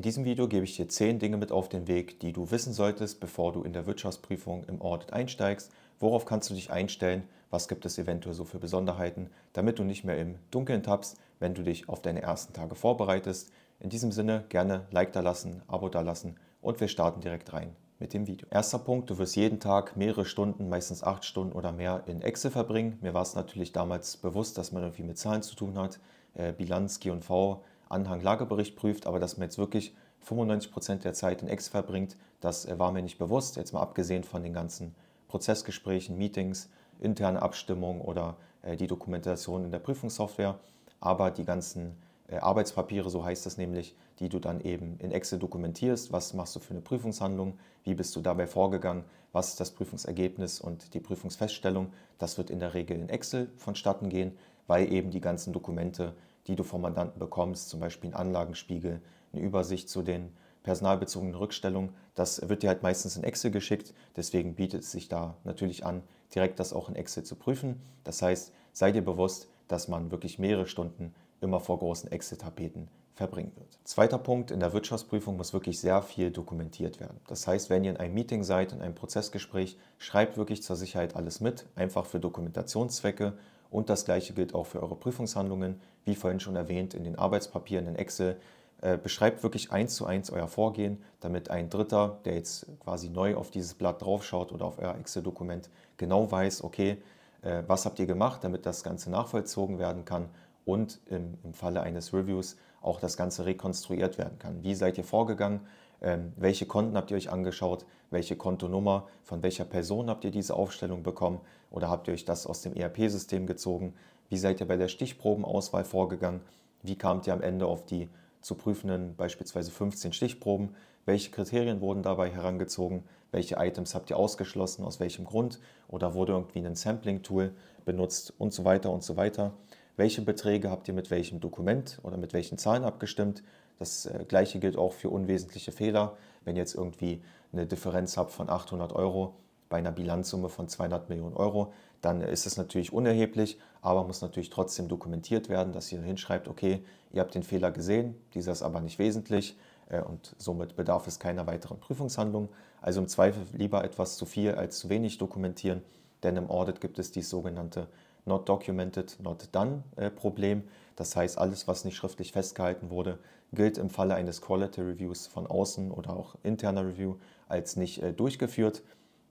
In diesem Video gebe ich dir 10 Dinge mit auf den Weg, die du wissen solltest, bevor du in der Wirtschaftsprüfung im Audit einsteigst. Worauf kannst du dich einstellen? Was gibt es eventuell so für Besonderheiten, damit du nicht mehr im Dunkeln tappst, wenn du dich auf deine ersten Tage vorbereitest? In diesem Sinne gerne Like da lassen, Abo da lassen und wir starten direkt rein mit dem Video. Erster Punkt, du wirst jeden Tag mehrere Stunden, meistens acht Stunden oder mehr in Excel verbringen. Mir war es natürlich damals bewusst, dass man irgendwie mit Zahlen zu tun hat. Äh, Bilanz, G&V Anhang-Lagebericht prüft, aber dass man jetzt wirklich 95% Prozent der Zeit in Ex verbringt, das äh, war mir nicht bewusst, jetzt mal abgesehen von den ganzen Prozessgesprächen, Meetings, interne Abstimmung oder äh, die Dokumentation in der Prüfungssoftware, aber die ganzen äh, Arbeitspapiere, so heißt das nämlich, die du dann eben in Excel dokumentierst. Was machst du für eine Prüfungshandlung? Wie bist du dabei vorgegangen? Was ist das Prüfungsergebnis und die Prüfungsfeststellung? Das wird in der Regel in Excel vonstatten gehen, weil eben die ganzen Dokumente die du vom Mandanten bekommst, zum Beispiel ein Anlagenspiegel, eine Übersicht zu den personalbezogenen Rückstellungen. Das wird dir halt meistens in Excel geschickt, deswegen bietet es sich da natürlich an, direkt das auch in Excel zu prüfen. Das heißt, sei dir bewusst, dass man wirklich mehrere Stunden immer vor großen Excel-Tapeten verbringen wird. Zweiter Punkt, in der Wirtschaftsprüfung muss wirklich sehr viel dokumentiert werden. Das heißt, wenn ihr in einem Meeting seid, in einem Prozessgespräch, schreibt wirklich zur Sicherheit alles mit, einfach für Dokumentationszwecke und das gleiche gilt auch für eure Prüfungshandlungen. Wie vorhin schon erwähnt, in den Arbeitspapieren in Excel äh, beschreibt wirklich eins zu eins euer Vorgehen, damit ein Dritter, der jetzt quasi neu auf dieses Blatt draufschaut oder auf euer Excel-Dokument, genau weiß, okay, äh, was habt ihr gemacht, damit das Ganze nachvollzogen werden kann und im, im Falle eines Reviews auch das Ganze rekonstruiert werden kann. Wie seid ihr vorgegangen? Ähm, welche Konten habt ihr euch angeschaut, welche Kontonummer, von welcher Person habt ihr diese Aufstellung bekommen oder habt ihr euch das aus dem ERP-System gezogen, wie seid ihr bei der Stichprobenauswahl vorgegangen, wie kamt ihr am Ende auf die zu prüfenden beispielsweise 15 Stichproben, welche Kriterien wurden dabei herangezogen, welche Items habt ihr ausgeschlossen, aus welchem Grund oder wurde irgendwie ein Sampling-Tool benutzt und so weiter und so weiter welche Beträge habt ihr mit welchem Dokument oder mit welchen Zahlen abgestimmt, das äh, gleiche gilt auch für unwesentliche Fehler. Wenn ihr jetzt irgendwie eine Differenz habt von 800 Euro bei einer Bilanzsumme von 200 Millionen Euro, dann ist es natürlich unerheblich, aber muss natürlich trotzdem dokumentiert werden, dass ihr hinschreibt, okay, ihr habt den Fehler gesehen, dieser ist aber nicht wesentlich äh, und somit bedarf es keiner weiteren Prüfungshandlung. Also im Zweifel lieber etwas zu viel als zu wenig dokumentieren, denn im Audit gibt es dieses sogenannte Not Documented, Not Done äh, Problem. Das heißt, alles, was nicht schriftlich festgehalten wurde, gilt im Falle eines Quality Reviews von außen oder auch interner Review als nicht äh, durchgeführt.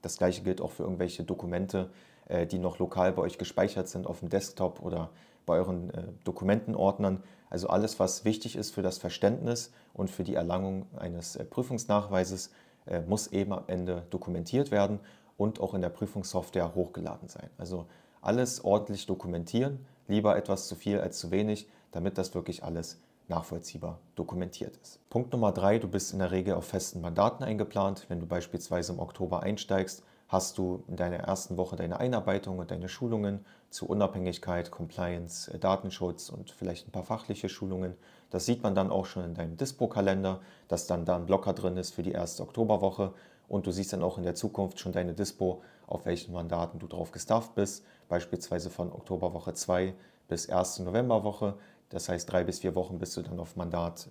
Das gleiche gilt auch für irgendwelche Dokumente, äh, die noch lokal bei euch gespeichert sind auf dem Desktop oder bei euren äh, Dokumentenordnern. Also alles, was wichtig ist für das Verständnis und für die Erlangung eines äh, Prüfungsnachweises, äh, muss eben am Ende dokumentiert werden und auch in der Prüfungssoftware hochgeladen sein. Also alles ordentlich dokumentieren lieber etwas zu viel als zu wenig, damit das wirklich alles nachvollziehbar dokumentiert ist. Punkt Nummer drei, du bist in der Regel auf festen Mandaten eingeplant. Wenn du beispielsweise im Oktober einsteigst, hast du in deiner ersten Woche deine Einarbeitung und deine Schulungen zu Unabhängigkeit, Compliance, äh, Datenschutz und vielleicht ein paar fachliche Schulungen. Das sieht man dann auch schon in deinem Dispo-Kalender, dass dann da ein Blocker drin ist für die erste Oktoberwoche und du siehst dann auch in der Zukunft schon deine Dispo auf welchen Mandaten du drauf gestafft bist, beispielsweise von Oktoberwoche 2 bis 1. Novemberwoche. Das heißt, drei bis vier Wochen bist du dann auf Mandat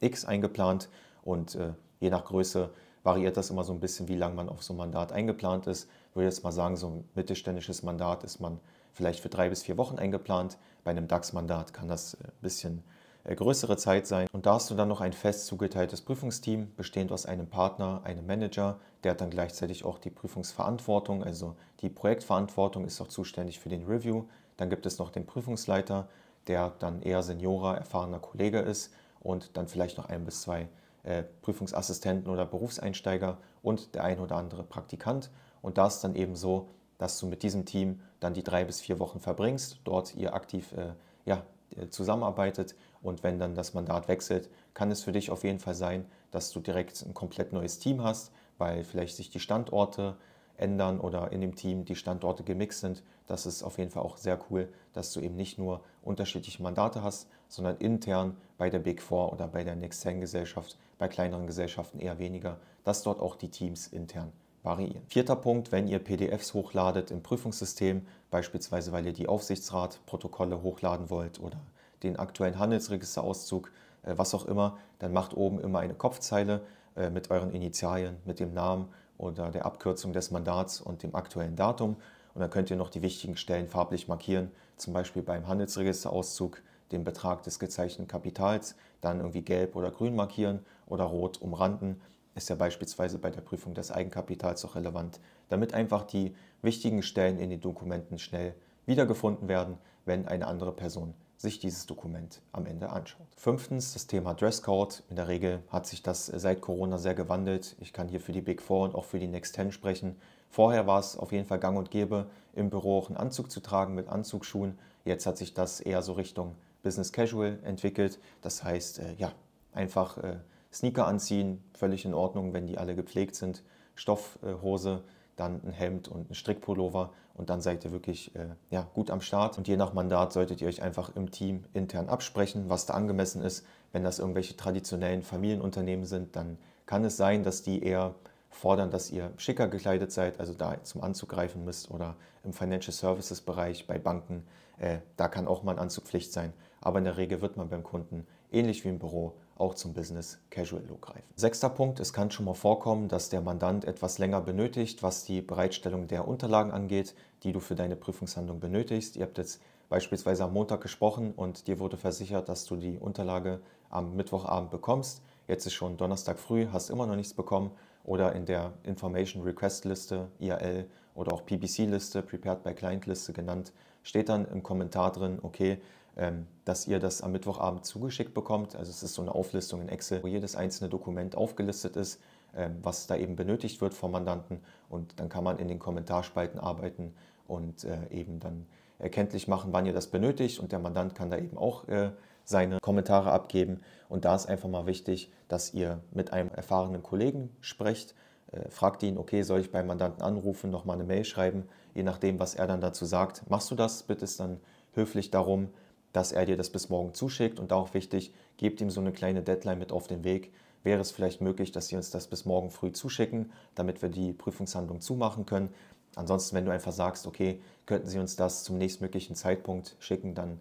äh, X eingeplant und äh, je nach Größe variiert das immer so ein bisschen, wie lange man auf so ein Mandat eingeplant ist. Ich würde jetzt mal sagen, so ein mittelständisches Mandat ist man vielleicht für drei bis vier Wochen eingeplant. Bei einem DAX-Mandat kann das ein äh, bisschen äh, größere Zeit sein. Und da hast du dann noch ein fest zugeteiltes Prüfungsteam, bestehend aus einem Partner, einem Manager, der hat dann gleichzeitig auch die Prüfungsverantwortung, also die Projektverantwortung ist auch zuständig für den Review. Dann gibt es noch den Prüfungsleiter, der dann eher seniorer, erfahrener Kollege ist und dann vielleicht noch ein bis zwei äh, Prüfungsassistenten oder Berufseinsteiger und der ein oder andere Praktikant. Und da ist dann eben so, dass du mit diesem Team dann die drei bis vier Wochen verbringst, dort ihr aktiv äh, ja, äh, zusammenarbeitet und wenn dann das Mandat wechselt, kann es für dich auf jeden Fall sein, dass du direkt ein komplett neues Team hast, weil vielleicht sich die Standorte ändern oder in dem Team die Standorte gemixt sind. Das ist auf jeden Fall auch sehr cool, dass du eben nicht nur unterschiedliche Mandate hast, sondern intern bei der Big Four oder bei der Next Ten Gesellschaft, bei kleineren Gesellschaften eher weniger, dass dort auch die Teams intern variieren. Vierter Punkt, wenn ihr PDFs hochladet im Prüfungssystem, beispielsweise weil ihr die Aufsichtsratprotokolle hochladen wollt oder den aktuellen Handelsregisterauszug, äh, was auch immer, dann macht oben immer eine Kopfzeile äh, mit euren Initialien, mit dem Namen oder der Abkürzung des Mandats und dem aktuellen Datum. Und dann könnt ihr noch die wichtigen Stellen farblich markieren, zum Beispiel beim Handelsregisterauszug den Betrag des gezeichneten Kapitals, dann irgendwie gelb oder grün markieren oder rot umranden ist ja beispielsweise bei der Prüfung des Eigenkapitals auch relevant, damit einfach die wichtigen Stellen in den Dokumenten schnell wiedergefunden werden, wenn eine andere Person sich dieses Dokument am Ende anschaut. Fünftens das Thema Dresscode. In der Regel hat sich das seit Corona sehr gewandelt. Ich kann hier für die Big Four und auch für die Next Ten sprechen. Vorher war es auf jeden Fall gang und gäbe, im Büro auch einen Anzug zu tragen mit Anzugsschuhen. Jetzt hat sich das eher so Richtung Business Casual entwickelt. Das heißt, äh, ja, einfach äh, Sneaker anziehen, völlig in Ordnung, wenn die alle gepflegt sind. Stoffhose, dann ein Hemd und ein Strickpullover und dann seid ihr wirklich äh, ja, gut am Start. Und je nach Mandat solltet ihr euch einfach im Team intern absprechen, was da angemessen ist. Wenn das irgendwelche traditionellen Familienunternehmen sind, dann kann es sein, dass die eher fordern, dass ihr schicker gekleidet seid, also da zum Anzugreifen müsst oder im Financial Services Bereich bei Banken, äh, da kann auch mal ein Anzugpflicht sein. Aber in der Regel wird man beim Kunden ähnlich wie im Büro auch zum Business Casual Look greifen. Sechster Punkt, es kann schon mal vorkommen, dass der Mandant etwas länger benötigt, was die Bereitstellung der Unterlagen angeht, die du für deine Prüfungshandlung benötigst. Ihr habt jetzt beispielsweise am Montag gesprochen und dir wurde versichert, dass du die Unterlage am Mittwochabend bekommst. Jetzt ist schon Donnerstag früh, hast immer noch nichts bekommen oder in der Information Request Liste, IAL oder auch PBC Liste, Prepared by Client Liste genannt, steht dann im Kommentar drin, okay, ähm, dass ihr das am Mittwochabend zugeschickt bekommt. Also es ist so eine Auflistung in Excel, wo jedes einzelne Dokument aufgelistet ist, ähm, was da eben benötigt wird vom Mandanten. Und dann kann man in den Kommentarspalten arbeiten und äh, eben dann erkenntlich machen, wann ihr das benötigt. Und der Mandant kann da eben auch äh, seine Kommentare abgeben. Und da ist einfach mal wichtig, dass ihr mit einem erfahrenen Kollegen sprecht, äh, fragt ihn, okay, soll ich beim Mandanten anrufen, nochmal eine Mail schreiben, je nachdem, was er dann dazu sagt. Machst du das? Bitte ist dann höflich darum, dass er dir das bis morgen zuschickt und auch wichtig, gebt ihm so eine kleine Deadline mit auf den Weg. Wäre es vielleicht möglich, dass Sie uns das bis morgen früh zuschicken, damit wir die Prüfungshandlung zumachen können? Ansonsten, wenn du einfach sagst, okay, könnten Sie uns das zum nächstmöglichen Zeitpunkt schicken, dann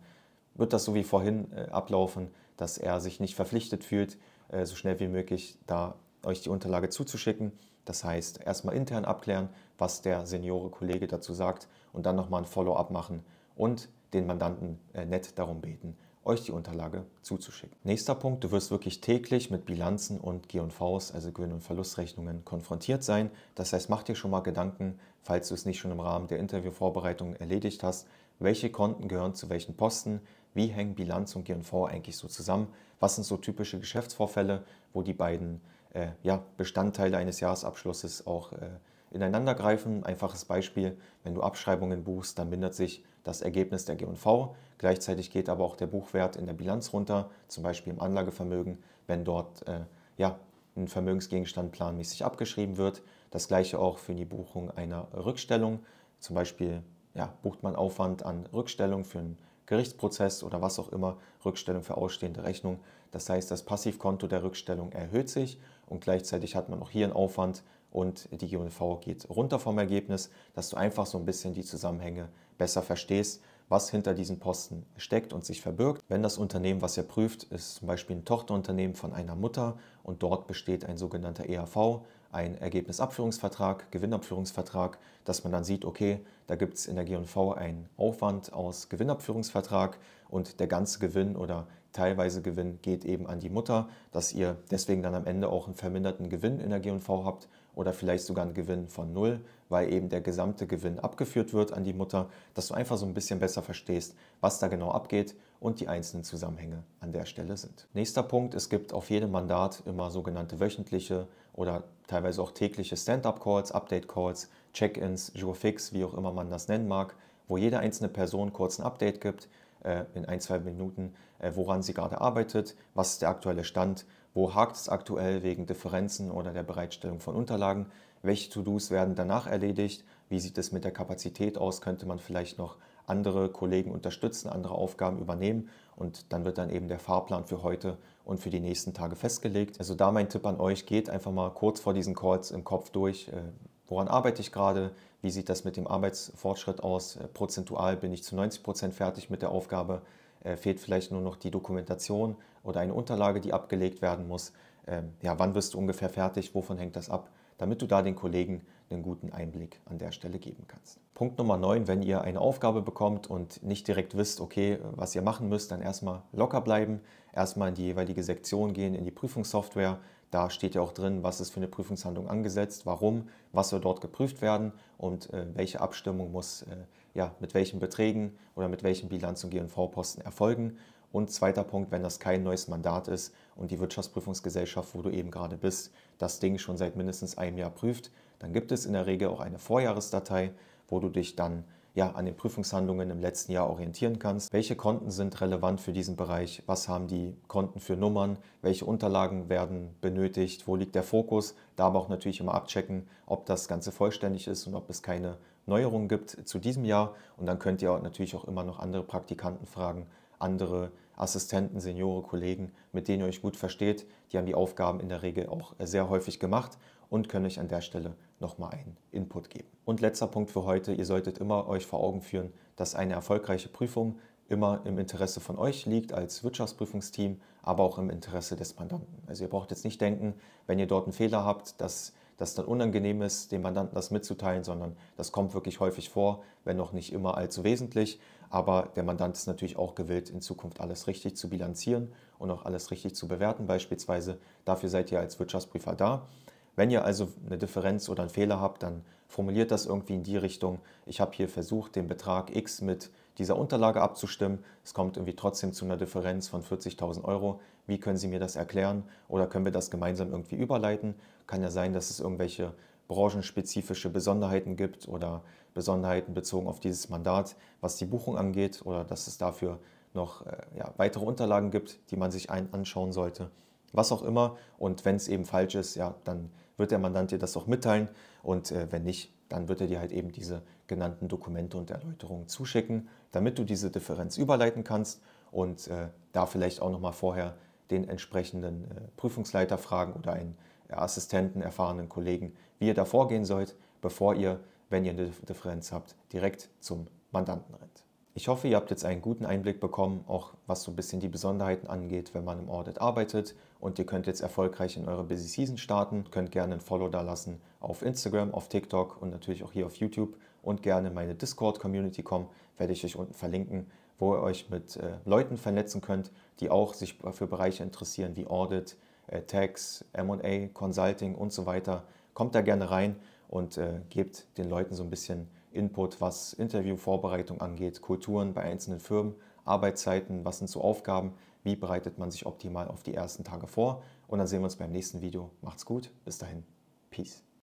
wird das so wie vorhin äh, ablaufen, dass er sich nicht verpflichtet fühlt, äh, so schnell wie möglich da euch die Unterlage zuzuschicken. Das heißt, erstmal intern abklären, was der Seniore Kollege dazu sagt und dann nochmal ein Follow-up machen. Und den Mandanten äh, nett darum beten, euch die Unterlage zuzuschicken. Nächster Punkt, du wirst wirklich täglich mit Bilanzen und G&Vs, also Gewinn- und Verlustrechnungen, konfrontiert sein. Das heißt, mach dir schon mal Gedanken, falls du es nicht schon im Rahmen der Interviewvorbereitung erledigt hast, welche Konten gehören zu welchen Posten, wie hängen Bilanz und G&V eigentlich so zusammen, was sind so typische Geschäftsvorfälle, wo die beiden äh, ja, Bestandteile eines Jahresabschlusses auch äh, ineinander greifen. Einfaches Beispiel, wenn du Abschreibungen buchst, dann mindert sich das Ergebnis der GV. Gleichzeitig geht aber auch der Buchwert in der Bilanz runter, zum Beispiel im Anlagevermögen, wenn dort äh, ja, ein Vermögensgegenstand planmäßig abgeschrieben wird. Das gleiche auch für die Buchung einer Rückstellung. Zum Beispiel ja, bucht man Aufwand an Rückstellung für einen Gerichtsprozess oder was auch immer, Rückstellung für ausstehende Rechnung. Das heißt, das Passivkonto der Rückstellung erhöht sich und gleichzeitig hat man auch hier einen Aufwand, und die GNV geht runter vom Ergebnis, dass du einfach so ein bisschen die Zusammenhänge besser verstehst, was hinter diesen Posten steckt und sich verbirgt. Wenn das Unternehmen, was ihr prüft, ist zum Beispiel ein Tochterunternehmen von einer Mutter und dort besteht ein sogenannter EAV, ein Ergebnisabführungsvertrag, Gewinnabführungsvertrag, dass man dann sieht, okay, da gibt es in der GV einen Aufwand aus Gewinnabführungsvertrag und der ganze Gewinn oder teilweise Gewinn geht eben an die Mutter, dass ihr deswegen dann am Ende auch einen verminderten Gewinn in der GV habt oder vielleicht sogar einen Gewinn von null, weil eben der gesamte Gewinn abgeführt wird an die Mutter, dass du einfach so ein bisschen besser verstehst, was da genau abgeht und die einzelnen Zusammenhänge an der Stelle sind. Nächster Punkt, es gibt auf jedem Mandat immer sogenannte wöchentliche oder teilweise auch tägliche Stand-up-Calls, Update-Calls, Check-ins, Jourfix, wie auch immer man das nennen mag, wo jede einzelne Person kurz ein Update gibt, äh, in ein, zwei Minuten, äh, woran sie gerade arbeitet, was ist der aktuelle Stand, wo hakt es aktuell wegen Differenzen oder der Bereitstellung von Unterlagen, welche To-Dos werden danach erledigt, wie sieht es mit der Kapazität aus, könnte man vielleicht noch andere Kollegen unterstützen, andere Aufgaben übernehmen und dann wird dann eben der Fahrplan für heute und für die nächsten Tage festgelegt. Also da mein Tipp an euch, geht einfach mal kurz vor diesen Calls im Kopf durch, äh, woran arbeite ich gerade, wie sieht das mit dem Arbeitsfortschritt aus, äh, prozentual bin ich zu 90 Prozent fertig mit der Aufgabe, äh, fehlt vielleicht nur noch die Dokumentation oder eine Unterlage, die abgelegt werden muss. Ähm, ja, wann wirst du ungefähr fertig, wovon hängt das ab, damit du da den Kollegen einen guten Einblick an der Stelle geben kannst. Punkt Nummer 9, wenn ihr eine Aufgabe bekommt und nicht direkt wisst, okay, was ihr machen müsst, dann erstmal locker bleiben, erstmal in die jeweilige Sektion gehen, in die Prüfungssoftware, da steht ja auch drin, was ist für eine Prüfungshandlung angesetzt, warum, was soll dort geprüft werden und äh, welche Abstimmung muss äh, ja, mit welchen Beträgen oder mit welchen Bilanz- und GNV-Posten erfolgen. Und zweiter Punkt, wenn das kein neues Mandat ist und die Wirtschaftsprüfungsgesellschaft, wo du eben gerade bist, das Ding schon seit mindestens einem Jahr prüft, dann gibt es in der Regel auch eine Vorjahresdatei, wo du dich dann ja, an den Prüfungshandlungen im letzten Jahr orientieren kannst. Welche Konten sind relevant für diesen Bereich? Was haben die Konten für Nummern? Welche Unterlagen werden benötigt? Wo liegt der Fokus? Da aber auch natürlich immer abchecken, ob das Ganze vollständig ist und ob es keine Neuerungen gibt zu diesem Jahr. Und dann könnt ihr natürlich auch immer noch andere Praktikanten fragen, andere Assistenten, Senioren, Kollegen, mit denen ihr euch gut versteht. Die haben die Aufgaben in der Regel auch sehr häufig gemacht und können euch an der Stelle nochmal einen Input geben. Und letzter Punkt für heute, ihr solltet immer euch vor Augen führen, dass eine erfolgreiche Prüfung immer im Interesse von euch liegt als Wirtschaftsprüfungsteam, aber auch im Interesse des Mandanten. Also ihr braucht jetzt nicht denken, wenn ihr dort einen Fehler habt, dass das dann unangenehm ist, dem Mandanten das mitzuteilen, sondern das kommt wirklich häufig vor, wenn auch nicht immer allzu wesentlich. Aber der Mandant ist natürlich auch gewillt, in Zukunft alles richtig zu bilanzieren und auch alles richtig zu bewerten beispielsweise. Dafür seid ihr als Wirtschaftsprüfer da. Wenn ihr also eine Differenz oder einen Fehler habt, dann formuliert das irgendwie in die Richtung, ich habe hier versucht, den Betrag X mit dieser Unterlage abzustimmen. Es kommt irgendwie trotzdem zu einer Differenz von 40.000 Euro. Wie können Sie mir das erklären? Oder können wir das gemeinsam irgendwie überleiten? Kann ja sein, dass es irgendwelche branchenspezifische Besonderheiten gibt oder Besonderheiten bezogen auf dieses Mandat, was die Buchung angeht oder dass es dafür noch äh, ja, weitere Unterlagen gibt, die man sich anschauen sollte. Was auch immer. Und wenn es eben falsch ist, ja, dann wird der Mandant dir das auch mitteilen. Und äh, wenn nicht, dann wird er dir halt eben diese genannten Dokumente und Erläuterungen zuschicken, damit du diese Differenz überleiten kannst und äh, da vielleicht auch nochmal vorher den entsprechenden äh, Prüfungsleiter fragen oder einen Assistenten, erfahrenen Kollegen, wie ihr da vorgehen sollt, bevor ihr, wenn ihr eine Differenz habt, direkt zum Mandanten rennt. Ich hoffe, ihr habt jetzt einen guten Einblick bekommen, auch was so ein bisschen die Besonderheiten angeht, wenn man im Audit arbeitet. Und ihr könnt jetzt erfolgreich in eure Busy Season starten. Könnt gerne ein Follow da lassen auf Instagram, auf TikTok und natürlich auch hier auf YouTube. Und gerne in meine Discord-Community kommen, werde ich euch unten verlinken, wo ihr euch mit äh, Leuten vernetzen könnt, die auch sich für Bereiche interessieren wie Audit, äh, Tax, MA, Consulting und so weiter. Kommt da gerne rein und äh, gebt den Leuten so ein bisschen Input, was Interviewvorbereitung angeht, Kulturen bei einzelnen Firmen, Arbeitszeiten, was sind so Aufgaben, wie bereitet man sich optimal auf die ersten Tage vor. Und dann sehen wir uns beim nächsten Video. Macht's gut, bis dahin. Peace.